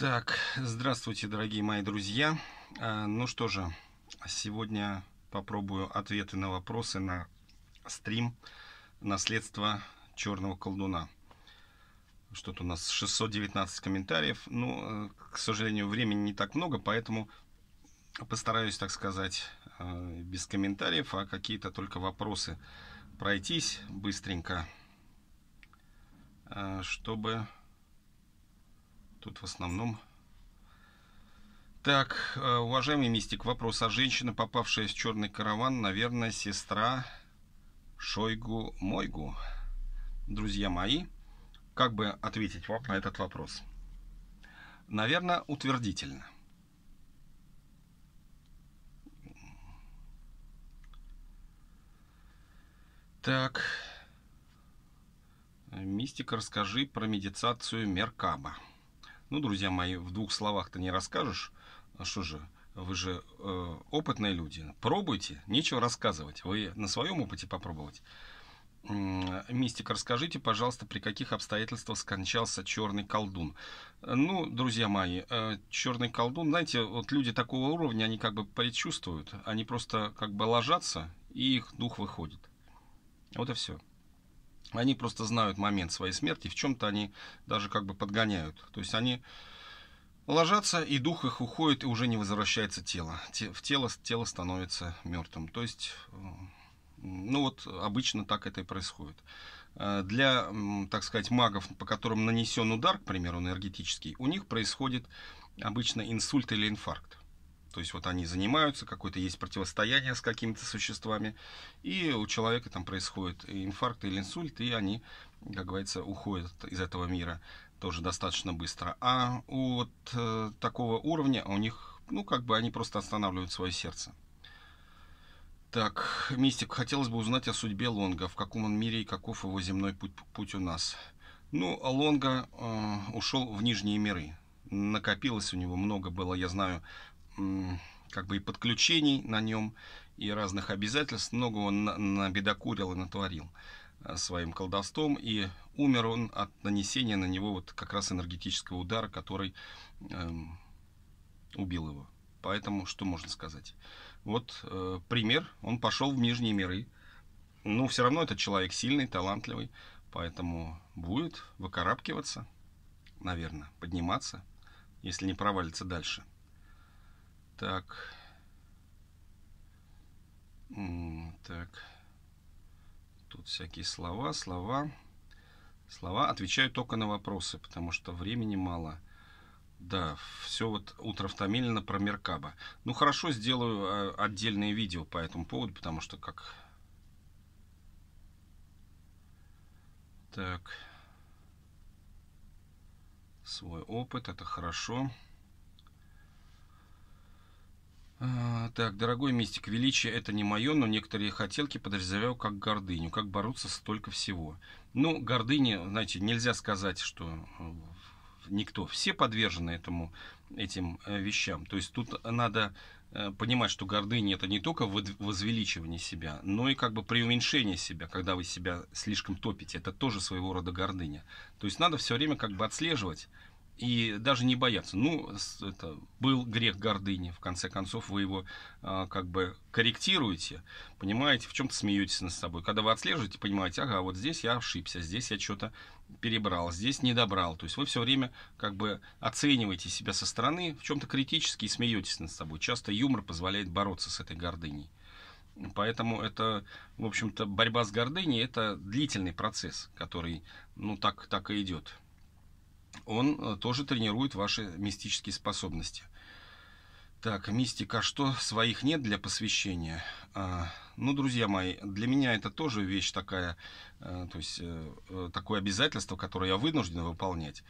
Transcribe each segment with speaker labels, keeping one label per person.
Speaker 1: Так, здравствуйте, дорогие мои друзья. А, ну что же, сегодня попробую ответы на вопросы на стрим «Наследство черного колдуна». Что-то у нас 619 комментариев. Ну, э, к сожалению, времени не так много, поэтому постараюсь, так сказать, э, без комментариев, а какие-то только вопросы пройтись быстренько, э, чтобы Тут в основном... Так, э, уважаемый мистик, вопрос. А женщина, попавшая в черный караван, наверное, сестра Шойгу Мойгу? Друзья мои, как бы ответить вам на этот вопрос? Наверное, утвердительно. Так. Мистик, расскажи про медитацию Меркаба. Ну, друзья мои, в двух словах-то не расскажешь. А что же, вы же э, опытные люди. Пробуйте, нечего рассказывать. Вы на своем опыте попробовать. Мистик, расскажите, пожалуйста, при каких обстоятельствах скончался черный колдун? Ну, друзья мои, э, черный колдун, знаете, вот люди такого уровня, они как бы предчувствуют, они просто как бы ложатся, и их дух выходит. Вот и все. Они просто знают момент своей смерти, в чем-то они даже как бы подгоняют. То есть они ложатся, и дух их уходит, и уже не возвращается тело. В тело, тело становится мертвым. То есть, э, ну вот обычно так это и происходит. Э, для, так сказать, магов, по которым нанесен удар, к примеру, энергетический, у них происходит обычно инсульт или инфаркт. То есть вот они занимаются, какое-то есть противостояние с какими-то существами, и у человека там происходит инфаркт или инсульт, и они, как говорится, уходят из этого мира тоже достаточно быстро. А у вот э, такого уровня у них, ну, как бы они просто останавливают свое сердце. Так, Мистик, хотелось бы узнать о судьбе Лонга, в каком он мире и каков его земной путь, путь у нас. Ну, Лонга э, ушел в нижние миры. Накопилось у него много было, я знаю, как бы и подключений на нем, и разных обязательств. Много он набедокурил и натворил э, своим колдовством. И умер он от нанесения на него вот как раз энергетического удара, который эм, убил его. Поэтому что можно сказать? Вот э, пример. Он пошел в нижние миры. Но ну, все равно этот человек сильный, талантливый. Поэтому будет выкарабкиваться, наверное, подниматься, если не провалится дальше. Так. Так. Тут всякие слова, слова. Слова Отвечаю только на вопросы, потому что времени мало. Да, все вот утро в Томилино про Меркаба. Ну хорошо, сделаю а, отдельное видео по этому поводу, потому что как... Так. Свой опыт, это хорошо. Хорошо. А, так, дорогой мистик, величие это не мое, но некоторые хотелки подразумеваю как гордыню. Как бороться столько всего? Ну, гордыня, знаете, нельзя сказать, что э, никто. Все подвержены этому, этим э, вещам. То есть тут надо э, понимать, что гордыня это не только возвеличивание себя, но и как бы преуменьшение себя, когда вы себя слишком топите. Это тоже своего рода гордыня. То есть надо все время как бы отслеживать и даже не бояться. Ну, это был грех гордыни, в конце концов вы его э, как бы корректируете, понимаете, в чем-то смеетесь над собой. Когда вы отслеживаете, понимаете, ага, вот здесь я ошибся, здесь я что-то перебрал, здесь не добрал. То есть вы все время как бы оцениваете себя со стороны, в чем-то критически и смеетесь над собой. Часто юмор позволяет бороться с этой гордыней. Поэтому это, в общем-то, борьба с гордыней – это длительный процесс, который, ну, так, так и идет он э, тоже тренирует ваши мистические способности. Так, мистика а что, своих нет для посвящения? А, ну, друзья мои, для меня это тоже вещь такая, а, то есть а, такое обязательство, которое я вынужден выполнять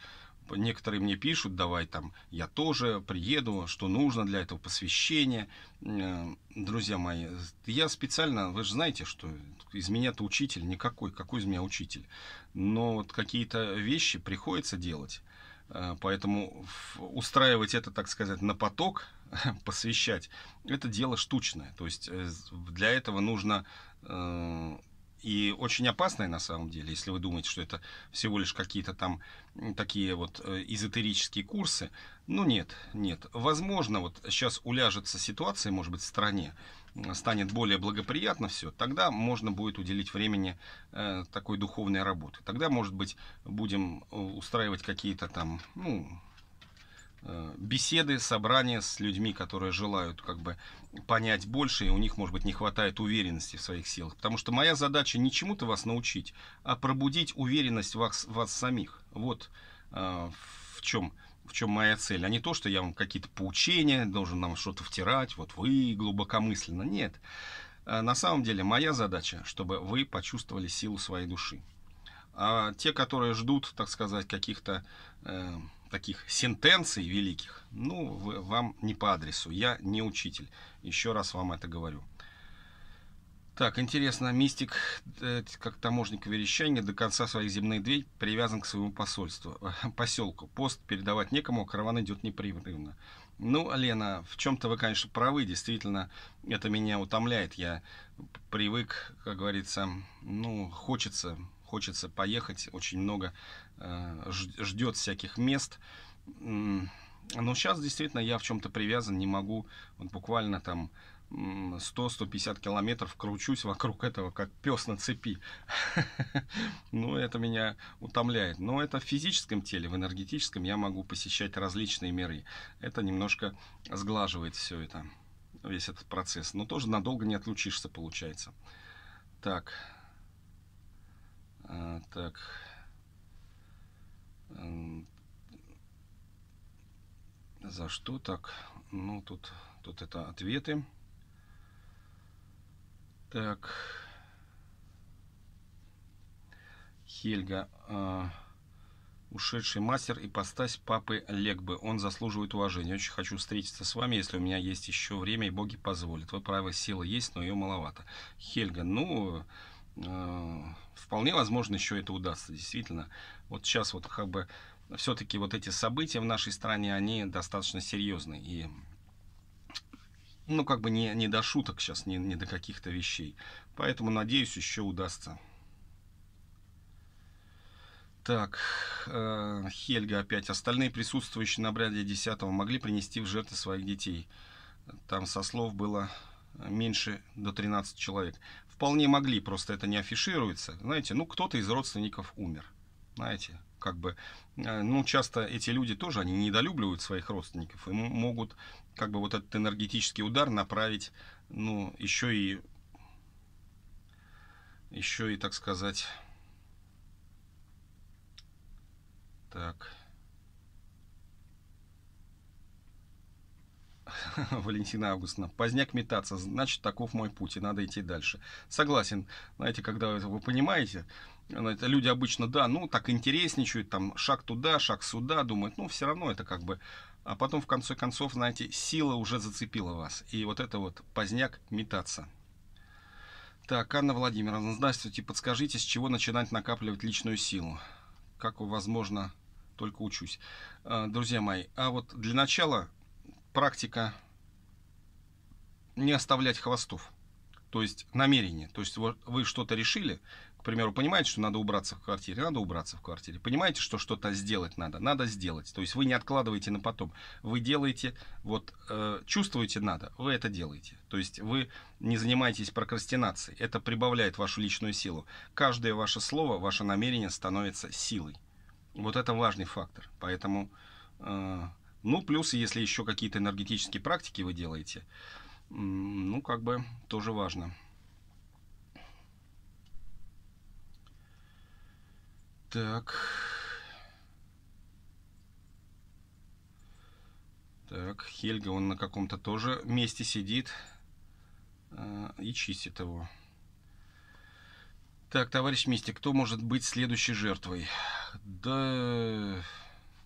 Speaker 1: некоторые мне пишут, давай там, я тоже приеду, что нужно для этого посвящения. Э, друзья мои, э, я специально, вы же знаете, что из меня-то учитель никакой, какой из меня учитель. Но вот какие-то вещи приходится делать. Э, поэтому устраивать это, так сказать, на поток, посвящать, это дело штучное. То есть для этого нужно и очень опасное на самом деле, если вы думаете, что это всего лишь какие-то там такие вот э, эзотерические курсы. Ну нет, нет. Возможно, вот сейчас уляжется ситуация, может быть, в стране, станет более благоприятно все, тогда можно будет уделить времени э, такой духовной работы. Тогда, может быть, будем э, устраивать какие-то там, ну, Э, беседы, собрания с людьми, которые желают как бы понять больше, и у них, может быть, не хватает уверенности в своих силах. Потому что моя задача не чему-то вас научить, а пробудить уверенность вас, вас самих. Вот э, в чем в чем моя цель, а не то, что я вам какие-то поучения, должен нам что-то втирать, вот вы глубокомысленно. Нет. Э, на самом деле моя задача, чтобы вы почувствовали силу своей души. А те, которые ждут, так сказать, каких-то э, таких сентенций великих, ну, вы, вам не по адресу. Я не учитель. Еще раз вам это говорю. Так, интересно, мистик, э, как таможник верещания, до конца своих земных дверей привязан к своему посольству, поселку. Пост передавать некому, а караван идет непрерывно. Ну, Лена, в чем-то вы, конечно, правы, действительно, это меня утомляет. Я привык, как говорится, ну, хочется хочется поехать, очень много э, ждет всяких мест. Но сейчас действительно я в чем-то привязан, не могу, вот буквально там 100-150 километров кручусь вокруг этого, как пес на цепи. Ну, это меня утомляет. Но это в физическом теле, в энергетическом я могу посещать различные миры. Это немножко сглаживает все это, весь этот процесс. Но тоже надолго не отлучишься, получается. Так, а, так. Эм, за что так? Ну, тут, тут это ответы. Так. Хельга. А, ушедший мастер и постась папы Легбы. Он заслуживает уважения. Очень хочу встретиться с вами, если у меня есть еще время, и боги позволят. Вы правы, сила есть, но ее маловато. Хельга. Ну, Э, вполне возможно еще это удастся, действительно. Вот сейчас вот как бы все-таки вот эти события в нашей стране, они достаточно серьезные. И ну, как бы не, не до шуток сейчас, не, не до каких-то вещей. Поэтому, надеюсь, еще удастся. Так, э, Хельга опять. Остальные присутствующие на обряде 10 могли принести в жертву своих детей. Там, со слов, было э, меньше до 13 человек вполне могли, просто это не афишируется. Знаете, ну кто-то из родственников умер. Знаете, как бы, э, ну, часто эти люди тоже, они недолюбливают своих родственников и могут, как бы, вот этот энергетический удар направить, ну, еще и, еще и, так сказать, так, Валентина Августовна. Поздняк метаться, значит, таков мой путь, и надо идти дальше. Согласен. Знаете, когда вы понимаете, ну, это люди обычно, да, ну, так интересничают, там, шаг туда, шаг сюда, думают, ну, все равно это как бы... А потом, в конце концов, знаете, сила уже зацепила вас. И вот это вот поздняк метаться. Так, Анна Владимировна, здравствуйте. Подскажите, с чего начинать накапливать личную силу? Как, возможно, только учусь. А, друзья мои, а вот для начала практика не оставлять хвостов. То есть намерение. То есть вы что-то решили, к примеру, понимаете, что надо убраться в квартире, надо убраться в квартире. Понимаете, что что-то сделать надо, надо сделать. То есть вы не откладываете на потом. Вы делаете, вот э, чувствуете надо, вы это делаете. То есть вы не занимаетесь прокрастинацией. Это прибавляет вашу личную силу. Каждое ваше слово, ваше намерение становится силой. Вот это важный фактор. Поэтому э, ну, плюс, если еще какие-то энергетические практики вы делаете, ну, как бы тоже важно. Так. Так, Хельга, он на каком-то тоже месте сидит э, и чистит его. Так, товарищ Мистик, кто может быть следующей жертвой? Да,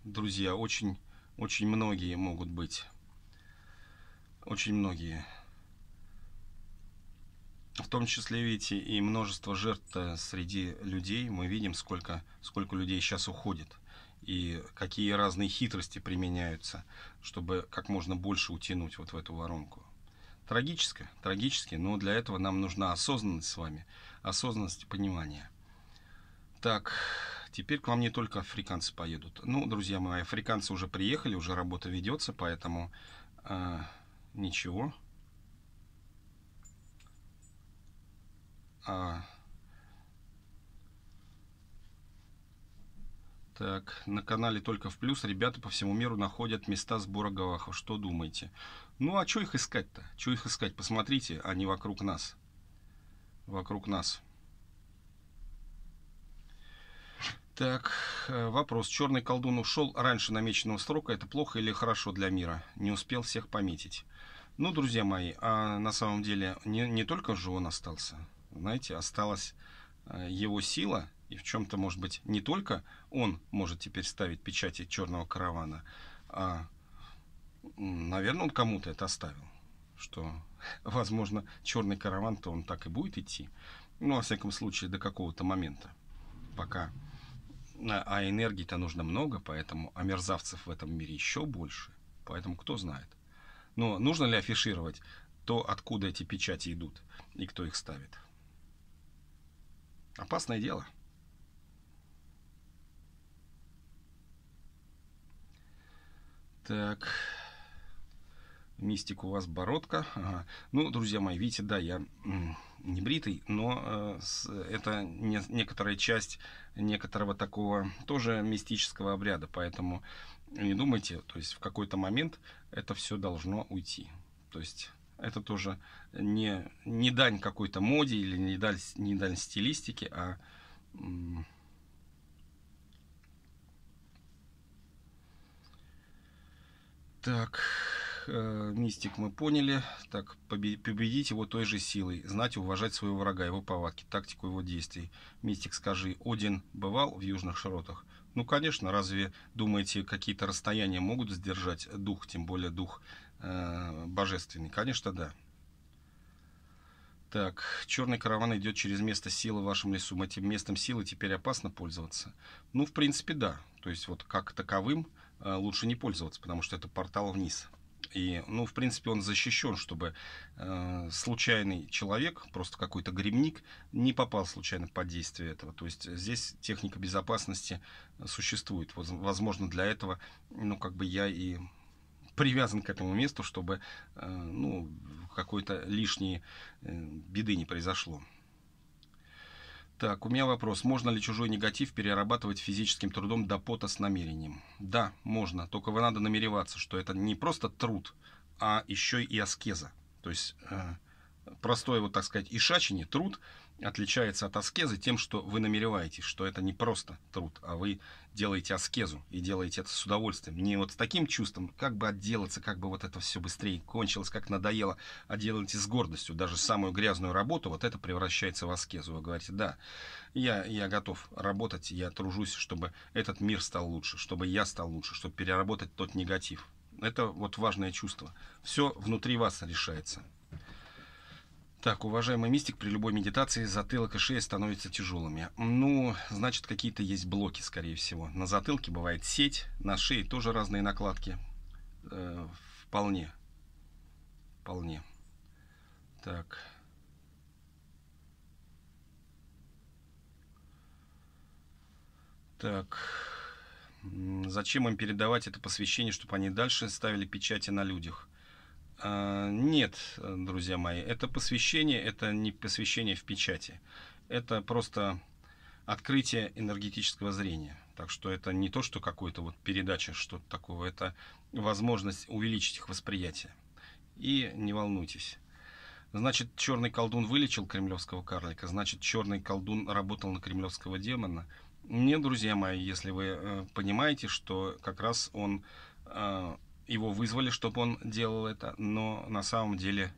Speaker 1: друзья, очень очень многие могут быть. Очень многие. В том числе, видите, и множество жертв э, среди людей. Мы видим, сколько, сколько людей сейчас уходит. И какие разные хитрости применяются, чтобы как можно больше утянуть вот в эту воронку. Трагически, трагически, но для этого нам нужна осознанность с вами, осознанность и понимание. Так, Теперь к вам не только африканцы поедут. Ну, друзья мои, африканцы уже приехали, уже работа ведется, поэтому э, ничего. А, Так, на канале Только в Плюс ребята по всему миру находят места сбора гаваха. Что думаете? Ну, а что их искать-то? Что их искать? Посмотрите, они вокруг нас. Вокруг нас. Так, э, вопрос. Черный колдун ушел раньше намеченного срока. Это плохо или хорошо для мира? Не успел всех пометить. Ну, друзья мои, а на самом деле не, не только же он остался. Знаете, осталась э, его сила, и в чем-то, может быть, не только он может теперь ставить печати черного каравана, а, наверное, он кому-то это оставил. Что, возможно, черный караван-то он так и будет идти. Ну, во всяком случае, до какого-то момента. Пока а энергии-то нужно много, поэтому, а мерзавцев в этом мире еще больше. Поэтому кто знает. Но нужно ли афишировать то, откуда эти печати идут и кто их ставит? Опасное дело. Так. Мистик у вас бородка. Ага. Ну, друзья мои, видите, да, я не бритый, но э, это не, некоторая часть некоторого такого тоже мистического обряда, поэтому не думайте, то есть в какой-то момент это все должно уйти. То есть это тоже не, не дань какой-то моде или не дань, не дань стилистики, а так... Итак, э, мистик мы поняли. Так, победить его той же силой. Знать и уважать своего врага, его повадки, тактику его действий. Мистик, скажи, Один бывал в южных широтах? Ну, конечно, разве, думаете, какие-то расстояния могут сдержать дух, тем более дух э, божественный? Конечно, да. Так, черный караван идет через место силы в вашем лесу. Этим местом силы теперь опасно пользоваться? Ну, в принципе, да. То есть, вот как таковым э, лучше не пользоваться, потому что это портал вниз. И, ну, в принципе, он защищен, чтобы э, случайный человек, просто какой-то гремник, не попал случайно под действие этого. То есть здесь техника безопасности существует. Возможно, для этого, ну, как бы я и привязан к этому месту, чтобы, э, ну, какой-то лишней э, беды не произошло. Так, у меня вопрос. Можно ли чужой негатив перерабатывать физическим трудом до пота с намерением? Да, можно. Только вы надо намереваться, что это не просто труд, а еще и аскеза. То есть э, простое, вот так сказать, ишачине, труд – отличается от аскезы тем, что вы намереваетесь, что это не просто труд, а вы делаете аскезу и делаете это с удовольствием. Не вот с таким чувством, как бы отделаться, как бы вот это все быстрее кончилось, как надоело, а делаете с гордостью. Даже самую грязную работу, вот это превращается в аскезу. Вы говорите, да, я, я готов работать, я тружусь, чтобы этот мир стал лучше, чтобы я стал лучше, чтобы переработать тот негатив. Это вот важное чувство. Все внутри вас решается. Так, уважаемый мистик, при любой медитации затылок и шея становятся тяжелыми. Ну, значит, какие-то есть блоки, скорее всего. На затылке бывает сеть, на шее тоже разные накладки. Э, вполне. Вполне. Так. Так. Зачем им передавать это посвящение, чтобы они дальше ставили печати на людях? А, нет, друзья мои, это посвящение, это не посвящение в печати. Это просто открытие энергетического зрения. Так что это не то, что какой-то вот передача, что-то такого. Это возможность увеличить их восприятие. И не волнуйтесь. Значит, черный колдун вылечил кремлевского карлика, значит, черный колдун работал на кремлевского демона. Нет, друзья мои, если вы э, понимаете, что как раз он э, его вызвали, чтобы он делал это, но на самом деле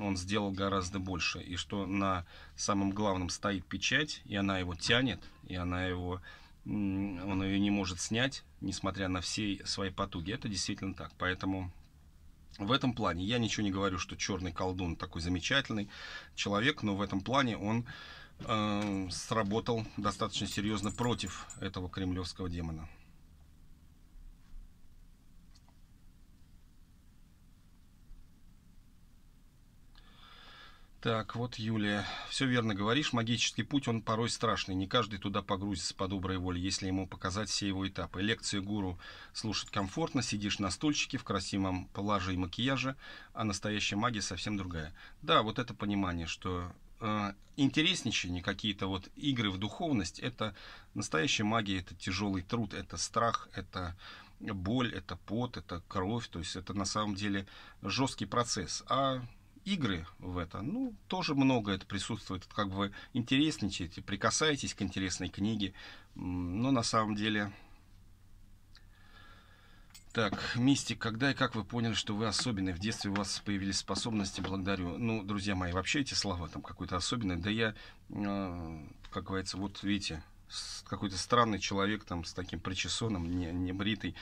Speaker 1: он сделал гораздо больше. И что на самом главном стоит печать, и она его тянет, и она его, он ее не может снять, несмотря на все свои потуги. Это действительно так. Поэтому в этом плане я ничего не говорю, что черный колдун такой замечательный человек, но в этом плане он э, сработал достаточно серьезно против этого кремлевского демона. Так, вот Юлия. Все верно говоришь, магический путь, он порой страшный. Не каждый туда погрузится по доброй воле, если ему показать все его этапы. Лекции гуру слушать комфортно, сидишь на стульчике в красивом плаже и макияже, а настоящая магия совсем другая. Да, вот это понимание, что э, интересничание, какие-то вот игры в духовность, это настоящая магия, это тяжелый труд, это страх, это боль, это пот, это кровь. То есть это на самом деле жесткий процесс. А игры в это, ну, тоже много это присутствует. Как бы вы интересничаете, прикасаетесь к интересной книге, но на самом деле... Так, Мистик, когда и как вы поняли, что вы особенный? В детстве у вас появились способности, благодарю. Ну, друзья мои, вообще эти слова там какой-то особенный. Да я, а, как говорится, вот видите, какой-то странный человек там с таким причесоном, не, не бритый,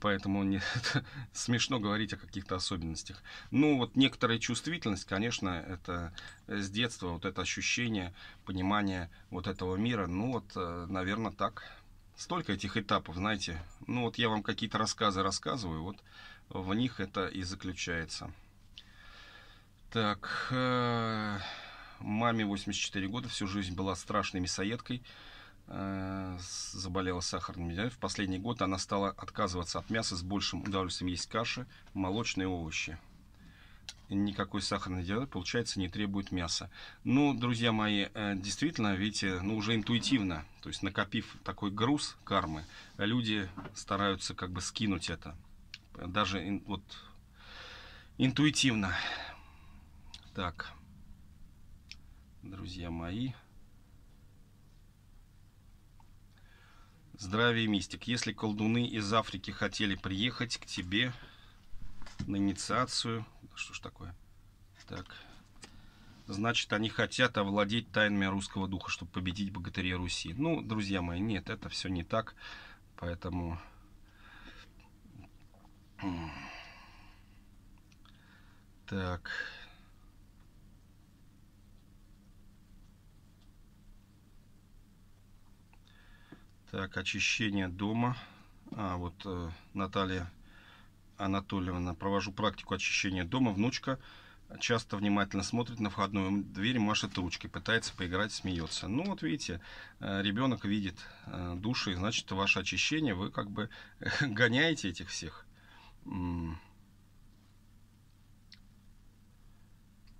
Speaker 1: поэтому не, смешно говорить о каких-то особенностях. Ну вот некоторая чувствительность, конечно, это э, с детства вот это ощущение, понимание вот этого мира, ну вот, э, наверное, так. Столько этих этапов, знаете, ну вот я вам какие-то рассказы рассказываю, вот в них это и заключается. Так, э, маме 84 года, всю жизнь была страшной мясоедкой. Э, заболела сахарным диабетом. В последний год она стала отказываться от мяса, с большим удовольствием есть каши, молочные овощи. Никакой сахарный диабет, получается, не требует мяса. Ну, друзья мои, э, действительно, видите, ну, уже интуитивно, то есть накопив такой груз кармы, люди стараются как бы скинуть это. Даже вот интуитивно. Так, друзья мои. Здравия, мистик. Если колдуны из Африки хотели приехать к тебе на инициацию... Что ж такое? Так. Значит, они хотят овладеть тайнами русского духа, чтобы победить богатыря Руси. Ну, друзья мои, нет, это все не так. Поэтому... Так... Так, очищение дома. А, вот э, Наталья Анатольевна. Провожу практику очищения дома. Внучка часто внимательно смотрит на входную дверь, машет ручки, пытается поиграть, смеется. Ну, вот видите, э, ребенок видит э, души, значит, ваше очищение, вы как бы гоняете этих всех.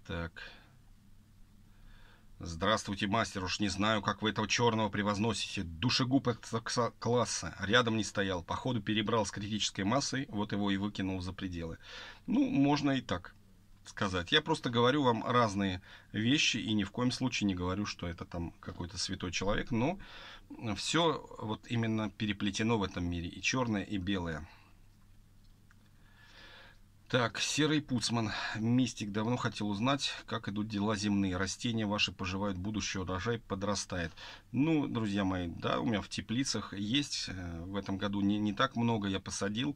Speaker 1: Так... «Здравствуйте, мастер, уж не знаю, как вы этого черного превозносите. Душегуб класса. Рядом не стоял. Походу перебрал с критической массой, вот его и выкинул за пределы». Ну, можно и так сказать. Я просто говорю вам разные вещи и ни в коем случае не говорю, что это там какой-то святой человек, но все вот именно переплетено в этом мире, и черное, и белое. Так, Серый Пуцман. Мистик давно хотел узнать, как идут дела земные. Растения ваши поживают, будущий урожай подрастает. Ну, друзья мои, да, у меня в теплицах есть. Э, в этом году не, не так много я посадил,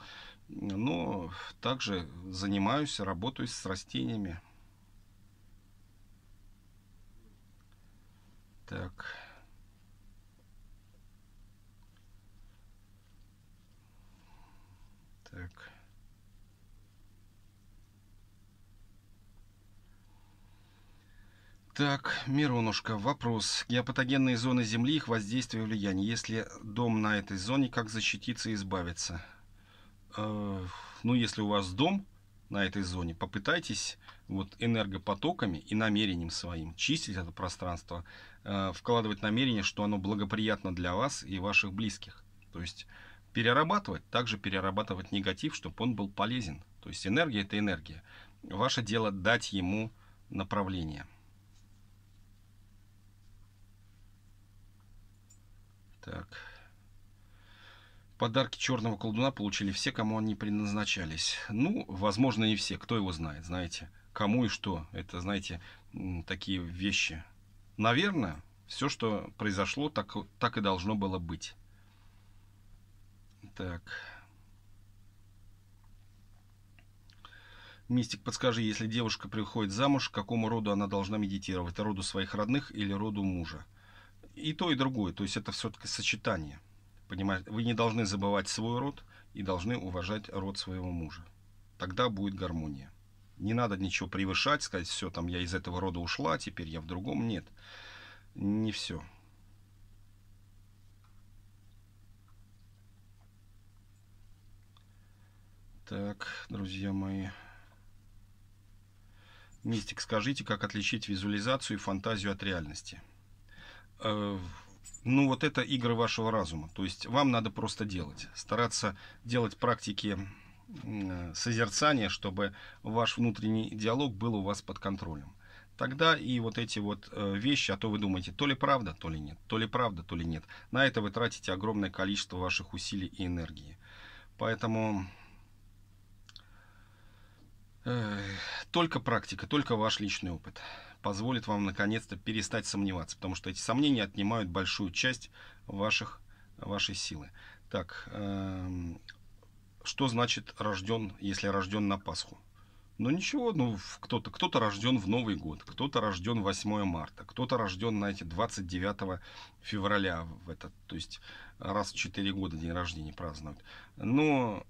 Speaker 1: но также занимаюсь, работаю с растениями. Так... Так. Так, Миронушка, вопрос. Геопатогенные зоны Земли, их воздействие и влияние. Если дом на этой зоне, как защититься и избавиться? Э, ну, если у вас дом на этой зоне, попытайтесь вот энергопотоками и намерением своим чистить это пространство, э, вкладывать намерение, что оно благоприятно для вас и ваших близких. То есть перерабатывать, также перерабатывать негатив, чтобы он был полезен. То есть энергия – это энергия. Ваше дело дать ему направление. Так. Подарки черного колдуна получили все, кому они предназначались. Ну, возможно, не все. Кто его знает, знаете. Кому и что. Это, знаете, такие вещи. Наверное, все, что произошло, так, так и должно было быть. Так. Мистик, подскажи, если девушка приходит замуж, к какому роду она должна медитировать? Роду своих родных или роду мужа? и то, и другое. То есть это все-таки сочетание. Понимаете, вы не должны забывать свой род и должны уважать род своего мужа. Тогда будет гармония. Не надо ничего превышать, сказать, все, там я из этого рода ушла, теперь я в другом. Нет, не все. Так, друзья мои. Мистик, скажите, как отличить визуализацию и фантазию от реальности? Э, ну вот это игры вашего разума. То есть вам надо просто делать. Стараться делать практики э, созерцания, чтобы ваш внутренний диалог был у вас под контролем. Тогда и вот эти вот э, вещи, а то вы думаете, то ли правда, то ли нет, то ли правда, то ли нет. На это вы тратите огромное количество ваших усилий и энергии. Поэтому только практика, только ваш личный опыт позволит вам наконец-то перестать сомневаться, потому что эти сомнения отнимают большую часть ваших, вашей силы. Так, э, что значит рожден, если рожден на Пасху? Ну ничего, ну кто-то кто, -то, рожден в Новый год, кто-то рожден 8 марта, кто-то рожден, знаете, 29 февраля в этот, то есть раз в 4 года день рождения празднуют. Но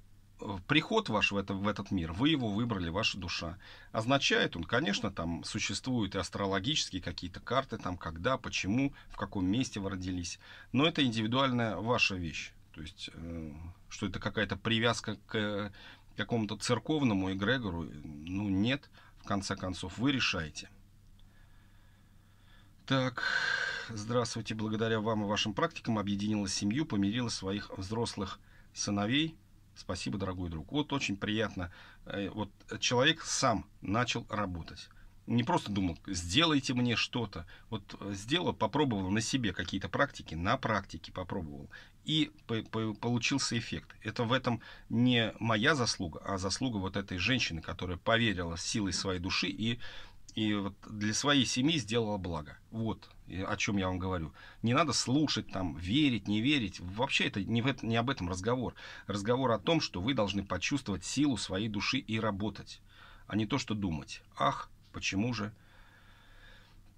Speaker 1: приход ваш в, это, в этот мир, вы его выбрали, ваша душа. Означает он, конечно, там существуют и астрологические какие-то карты, там когда, почему, в каком месте вы родились. Но это индивидуальная ваша вещь. То есть, э, что это какая-то привязка к э, какому-то церковному эгрегору, ну нет, в конце концов, вы решаете. Так, здравствуйте, благодаря вам и вашим практикам объединила семью, помирила своих взрослых сыновей – Спасибо, дорогой друг. Вот очень приятно. Э, вот человек сам начал работать. Не просто думал, сделайте мне что-то. Вот э, сделал, попробовал на себе какие-то практики, на практике попробовал. И по по получился эффект. Это в этом не моя заслуга, а заслуга вот этой женщины, которая поверила силой своей души и и вот для своей семьи сделала благо. Вот о чем я вам говорю. Не надо слушать, там, верить, не верить. Вообще это не, в это, не об этом разговор. Разговор о том, что вы должны почувствовать силу своей души и работать, а не то, что думать. Ах, почему же?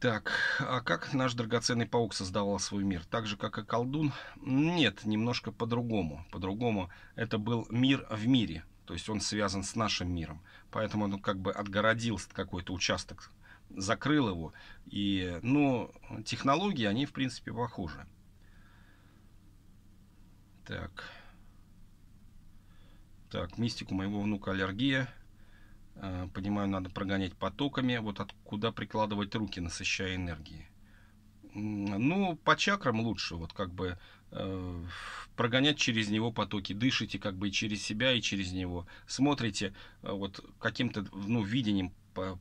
Speaker 1: Так, а как наш драгоценный паук создавал свой мир? Так же, как и колдун? Нет, немножко по-другому. По-другому это был мир в мире. То есть он связан с нашим миром. Поэтому он как бы отгородил какой-то участок, закрыл его. И, ну, технологии, они, в принципе, похожи. Так. Так, мистику моего внука аллергия. Э, понимаю, надо прогонять потоками. Вот откуда прикладывать руки, насыщая энергией. Ну, по чакрам лучше, вот как бы э, прогонять через него потоки, дышите как бы и через себя, и через него, смотрите э, вот каким-то, ну, видением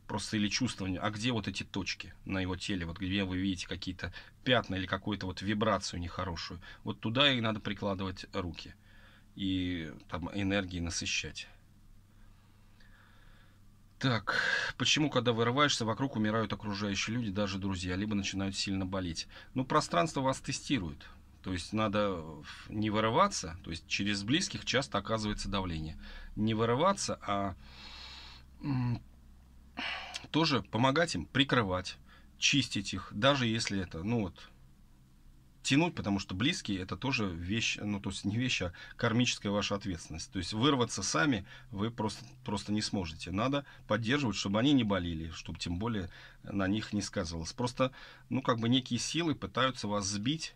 Speaker 1: просто или чувствованием, а где вот эти точки на его теле, вот где вы видите какие-то пятна или какую-то вот вибрацию нехорошую, вот туда и надо прикладывать руки и там энергии насыщать. Так, почему, когда вырываешься, вокруг умирают окружающие люди, даже друзья, либо начинают сильно болеть? Ну, пространство вас тестирует. То есть надо не вырываться, то есть через близких часто оказывается давление. Не вырываться, а тоже помогать им прикрывать, чистить их, даже если это, ну вот, тянуть, потому что близкие это тоже вещь, ну то есть не вещь, а кармическая ваша ответственность. То есть вырваться сами вы просто, просто не сможете. Надо поддерживать, чтобы они не болели, чтобы тем более на них не сказывалось. Просто, ну как бы некие силы пытаются вас сбить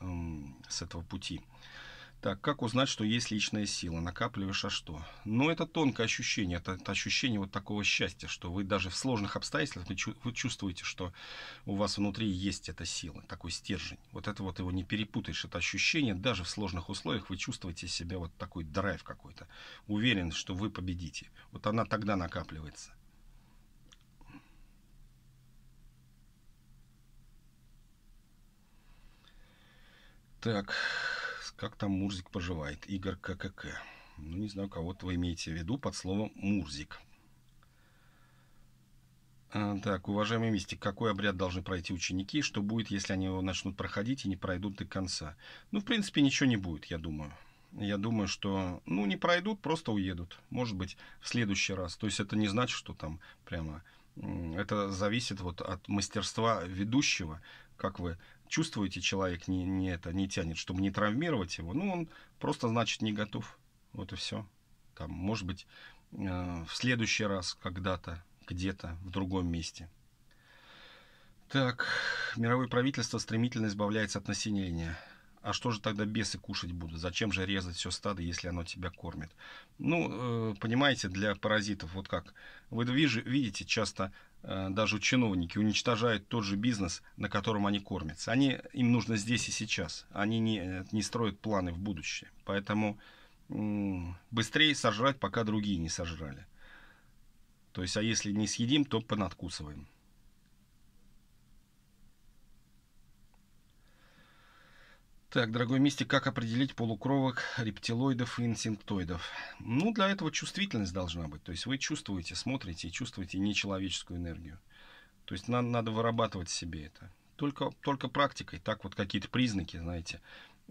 Speaker 1: эм, с этого пути. Так, как узнать, что есть личная сила? Накапливаешь, а что? Ну, это тонкое ощущение, это, это ощущение вот такого счастья, что вы даже в сложных обстоятельствах вы, чу- вы чувствуете, что у вас внутри есть эта сила, такой стержень. Вот это вот его не перепутаешь, это ощущение, даже в сложных условиях вы чувствуете себя вот такой драйв какой-то, уверен, что вы победите. Вот она тогда накапливается. Так, как там Мурзик поживает? Игорь ККК. Ну, не знаю, кого-то вы имеете в виду под словом «Мурзик». А, так, уважаемый мистик, какой обряд должны пройти ученики? Что будет, если они его начнут проходить и не пройдут до конца? Ну, в принципе, ничего не будет, я думаю. Я думаю, что, ну, не пройдут, просто уедут. Может быть, в следующий раз. То есть это не значит, что там прямо... Это зависит вот от мастерства ведущего, как вы чувствуете, человек не, не это не тянет, чтобы не травмировать его, ну, он просто, значит, не готов. Вот и все. Там, может быть, э, в следующий раз когда-то, где-то, в другом месте. Так, мировое правительство стремительно избавляется от населения. А что же тогда бесы кушать будут? Зачем же резать все стадо, если оно тебя кормит? Ну, э, понимаете, для паразитов вот как. Вы движ видите часто Э, даже чиновники уничтожают тот же бизнес, на котором они кормятся. Они, им нужно здесь и сейчас. Они не, э, не строят планы в будущее. Поэтому быстрее сожрать, пока другие не сожрали. То есть, а если не съедим, то понадкусываем. Так, дорогой мистик, как определить полукровок рептилоидов и инсектоидов? Ну, для этого чувствительность должна быть. То есть вы чувствуете, смотрите и чувствуете нечеловеческую энергию. То есть нам надо вырабатывать себе это. Только, только практикой. Так вот какие-то признаки, знаете,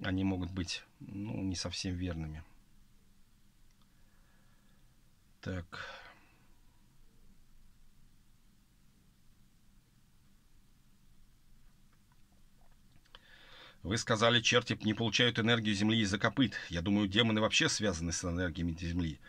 Speaker 1: они могут быть ну, не совсем верными. Так. Вы сказали, черти не получают энергию Земли из-за копыт. Я думаю, демоны вообще связаны с энергиями Земли.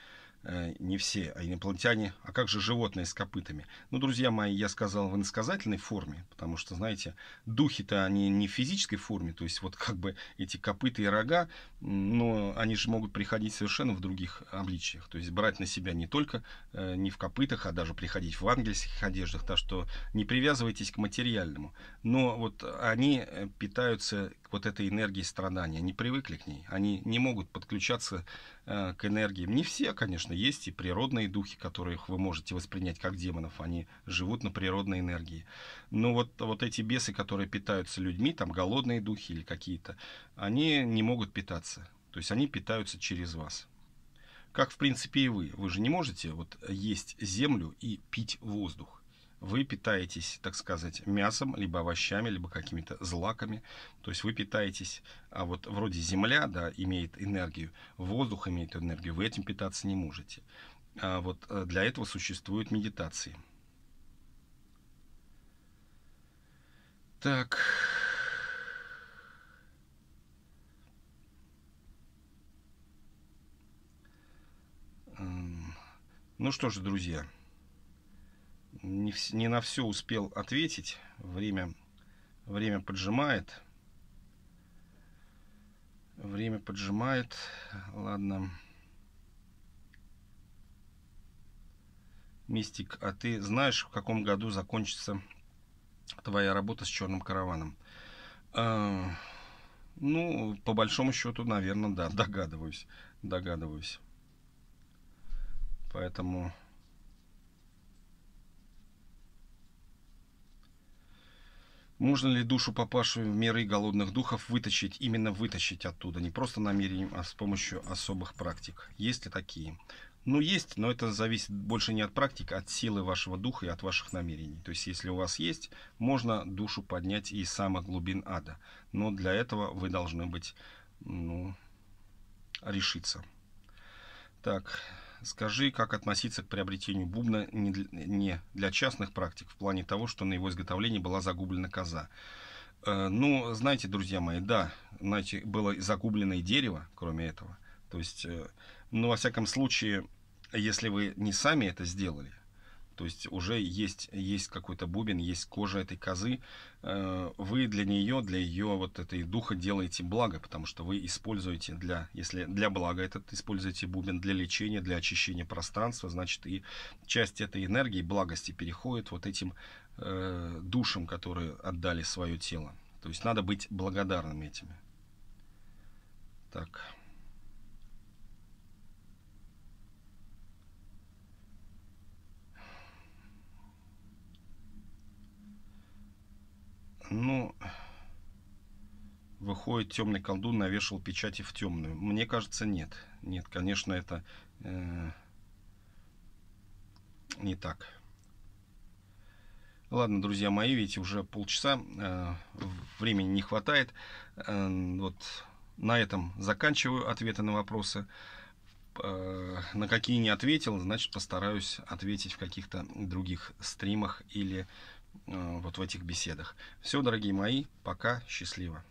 Speaker 1: Э, не все, а инопланетяне. А как же животные с копытами? Ну, друзья мои, я сказал в иносказательной форме, потому что, знаете, духи-то они не в физической форме, то есть вот как бы эти копыта и рога, но они же могут приходить совершенно в других обличиях. То есть брать на себя не только э, не в копытах, а даже приходить в ангельских одеждах, так что не привязывайтесь к материальному. Но вот они э, питаются вот этой энергии страдания. Они привыкли к ней. Они не могут подключаться э, к энергиям. Не все, конечно, есть и природные духи, которых вы можете воспринять как демонов. Они живут на природной энергии. Но вот, вот эти бесы, которые питаются людьми, там голодные духи или какие-то, они не могут питаться. То есть они питаются через вас. Как, в принципе, и вы. Вы же не можете вот есть землю и пить воздух вы питаетесь, так сказать, мясом, либо овощами, либо какими-то злаками. То есть вы питаетесь, а вот вроде земля, да, имеет энергию, воздух имеет энергию, вы этим питаться не можете. А вот э, для этого существуют медитации. Так. Ну что же, друзья, не, в, не на все успел ответить. Время, время поджимает. Время поджимает. Ладно. Мистик, а ты знаешь, в каком году закончится твоя работа с черным караваном? Э, ну, по большому счету, наверное, да, догадываюсь. Догадываюсь. Поэтому Можно ли душу папашу в миры голодных духов вытащить, именно вытащить оттуда, не просто намерением, а с помощью особых практик? Есть ли такие? Ну, есть, но это зависит больше не от практик, а от силы вашего духа и от ваших намерений. То есть, если у вас есть, можно душу поднять из самых глубин ада. Но для этого вы должны быть, ну, решиться. Так, Скажи, как относиться к приобретению бубна не для, не для частных практик, в плане того, что на его изготовлении была загублена коза. Э, ну, знаете, друзья мои, да, знаете, было загубленное дерево, кроме этого. То есть, э, ну, во всяком случае, если вы не сами это сделали, то есть уже есть, есть какой-то бубен, есть кожа этой козы. Э, вы для нее, для ее вот этой духа делаете благо, потому что вы используете для, если для блага этот используете бубен для лечения, для очищения пространства, значит и часть этой энергии, благости переходит вот этим э, душам, которые отдали свое тело. То есть надо быть благодарными этими. Так. Ну, выходит, темный колдун навешал печати в темную. Мне кажется, нет. Нет, конечно, это э, не так. Ладно, друзья мои, видите, уже полчаса, э, времени не хватает. Э, вот на этом заканчиваю ответы на вопросы. Э, на какие не ответил, значит, постараюсь ответить в каких-то других стримах или Э, вот в этих беседах. Все, дорогие мои, пока, счастливо.